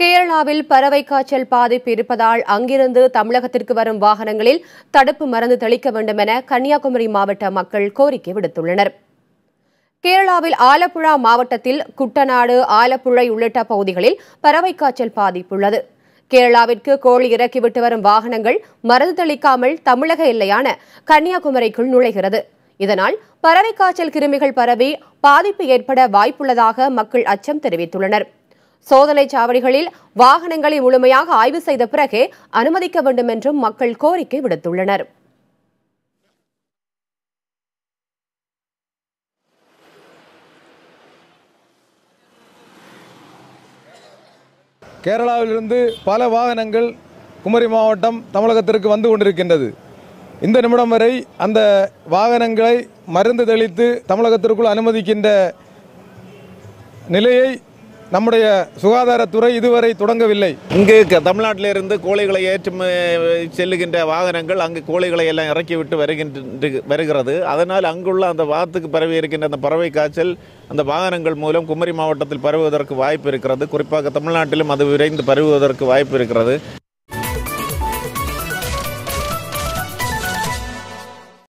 கேரளாவில் பறவை காய்ச்சல் பாதிப்பு இருப்பதால் அங்கிருந்து தமிழகத்திற்கு வரும் வாகனங்களில் தடுப்பு மருந்து தெளிக்க வேண்டும் என கன்னியாகுமரி மாவட்ட மக்கள் கோரிக்கை விடுத்துள்ளனர் கேரளாவில் ஆலப்புழா மாவட்டத்தில் குட்டநாடு ஆலப்புழை உள்ளிட்ட பகுதிகளில் பறவை காய்ச்சல் பாதிப்புள்ளது கேரளாவிற்கு கோழி இறக்கிவிட்டு வரும் வாகனங்கள் மருந்து தெளிக்காமல் தமிழக எல்லையான கன்னியாகுமரிக்குள் நுழைகிறது இதனால் பறவை காய்ச்சல் கிருமிகள் பரவி பாதிப்பு ஏற்பட வாய்ப்புள்ளதாக மக்கள் அச்சம் தெரிவித்துள்ளனா் சோதனை சாவடிகளில் வாகனங்களை முழுமையாக ஆய்வு செய்த பிறகே அனுமதிக்க வேண்டும் என்றும் மக்கள் கோரிக்கை விடுத்துள்ளனர் கேரளாவிலிருந்து பல வாகனங்கள் குமரி மாவட்டம் தமிழகத்திற்கு வந்து கொண்டிருக்கின்றது இந்த நிமிடம் வரை அந்த வாகனங்களை மருந்து தெளித்து தமிழகத்திற்குள் அனுமதிக்கின்ற நிலையை நம்முடைய சுகாதாரத்துறை இதுவரை தொடங்கவில்லை இங்கு தமிழ்நாட்டிலிருந்து கோழிகளை ஏற்றும் செல்லுகின்ற வாகனங்கள் அங்கு கோழிகளை எல்லாம் இறக்கிவிட்டு வருகின்ற வருகிறது அதனால் அங்குள்ள அந்த வாத்துக்கு பரவி இருக்கின்ற அந்த பறவை காய்ச்சல் அந்த வாகனங்கள் மூலம் குமரி மாவட்டத்தில் பரவுவதற்கு வாய்ப்பு இருக்கிறது குறிப்பாக தமிழ்நாட்டிலும் அது விரைந்து பரவுவதற்கு வாய்ப்பு இருக்கிறது